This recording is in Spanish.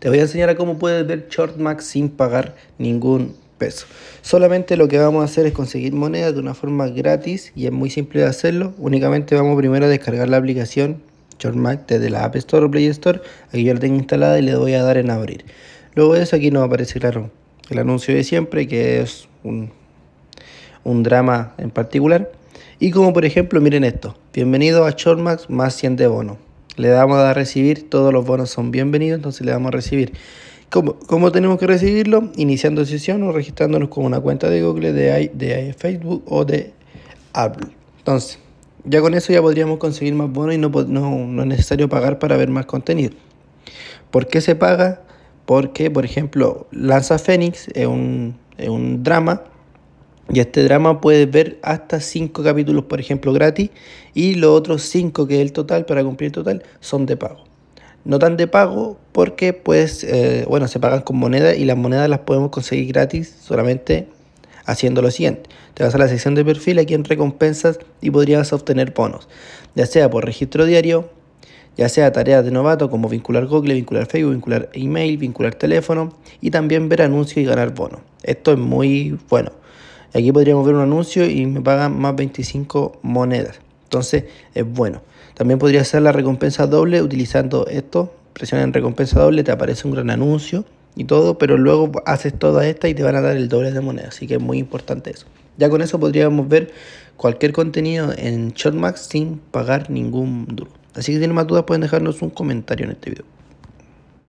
Te voy a enseñar a cómo puedes ver Shortmax sin pagar ningún peso. Solamente lo que vamos a hacer es conseguir monedas de una forma gratis y es muy simple de hacerlo. Únicamente vamos primero a descargar la aplicación Shortmax desde la App Store o Play Store. Aquí yo la tengo instalada y le voy a dar en abrir. Luego de eso aquí nos aparece claro el anuncio de siempre que es un, un drama en particular. Y como por ejemplo, miren esto. Bienvenido a Shortmax más 100 de bono. Le damos a recibir, todos los bonos son bienvenidos, entonces le damos a recibir. ¿Cómo, cómo tenemos que recibirlo? Iniciando sesión o registrándonos con una cuenta de Google, de, de Facebook o de Apple. Entonces, ya con eso ya podríamos conseguir más bonos y no, no, es necesario pagar para ver más contenido. ¿Por qué se paga? Porque, por ejemplo, Lanza Fénix es un, es un drama y este drama puedes ver hasta 5 capítulos, por ejemplo, gratis. Y los otros 5, que es el total, para cumplir el total, son de pago. No tan de pago porque, pues, eh, bueno, se pagan con moneda y las monedas las podemos conseguir gratis solamente haciendo lo siguiente. Te vas a la sección de perfil aquí en recompensas y podrías obtener bonos. Ya sea por registro diario, ya sea tareas de novato como vincular Google, vincular Facebook, vincular email, vincular teléfono y también ver anuncios y ganar bonos. Esto es muy bueno. Aquí podríamos ver un anuncio y me pagan más 25 monedas. Entonces es bueno. También podría hacer la recompensa doble utilizando esto. en recompensa doble, te aparece un gran anuncio y todo, pero luego haces toda esta y te van a dar el doble de moneda. Así que es muy importante eso. Ya con eso podríamos ver cualquier contenido en Shortmax sin pagar ningún duro. Así que si tienen más dudas pueden dejarnos un comentario en este video.